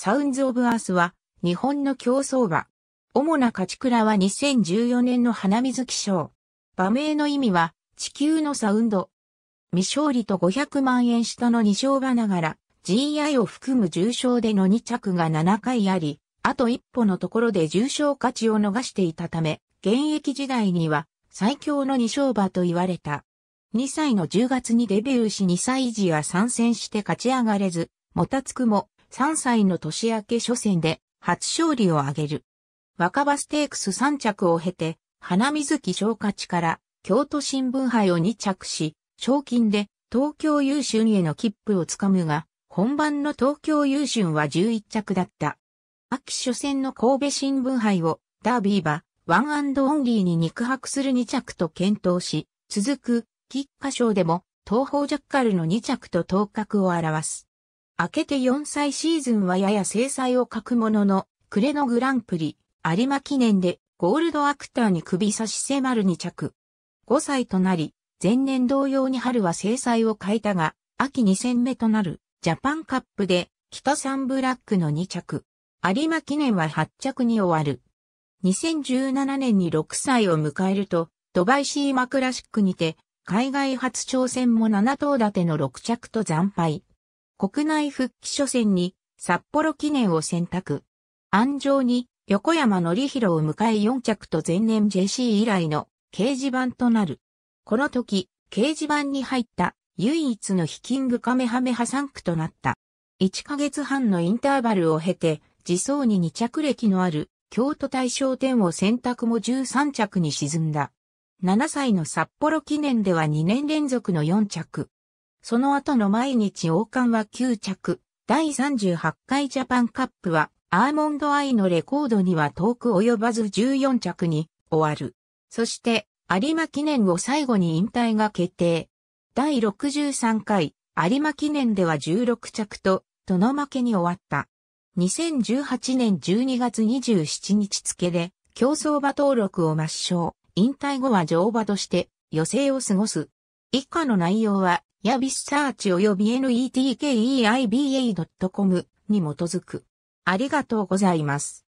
サウンズ・オブ・アースは、日本の競争馬。主な勝ち倉は2014年の花水希賞。馬名の意味は、地球のサウンド。未勝利と500万円下の2勝馬ながら、GI を含む重賞での2着が7回あり、あと一歩のところで重賞勝ちを逃していたため、現役時代には最強の2勝馬と言われた。2歳の10月にデビューし2歳児は参戦して勝ち上がれず、もたつくも3歳の年明け初戦で初勝利を挙げる。若葉ステークス3着を経て、花水木昇勝から京都新聞杯を2着し、賞金で東京優春への切符をつかむが、本番の東京優春は11着だった。秋初戦の神戸新聞杯をダービーバ、ワンオンリーに肉薄する2着と検討し、続く、菊花賞でも東方ジャッカルの2着と頭角を表す。明けて4歳シーズンはやや制裁を欠くものの、暮れのグランプリ、有馬記念でゴールドアクターに首差し迫る2着。5歳となり、前年同様に春は制裁を変えたが、秋2戦目となるジャパンカップで北サンブラックの2着。有馬記念は8着に終わる。2017年に6歳を迎えると、ドバイシーマクラシックにて、海外初挑戦も7頭立ての6着と惨敗。国内復帰初戦に札幌記念を選択。安城に横山則弘を迎え4着と前年 JC 以来の掲示板となる。この時、掲示板に入った唯一のヒキングカメハメハ3区となった。1ヶ月半のインターバルを経て、自走に2着歴のある京都大賞店を選択も13着に沈んだ。7歳の札幌記念では2年連続の4着。その後の毎日王冠は9着。第38回ジャパンカップは、アーモンドアイのレコードには遠く及ばず14着に終わる。そして、有馬記念を最後に引退が決定。第63回有馬記念では16着と、との負けに終わった。2018年12月27日付で、競争馬登録を抹消。引退後は乗馬として、余生を過ごす。以下の内容は、ヤビスサーチ及び netkeiba.com に基づく。ありがとうございます。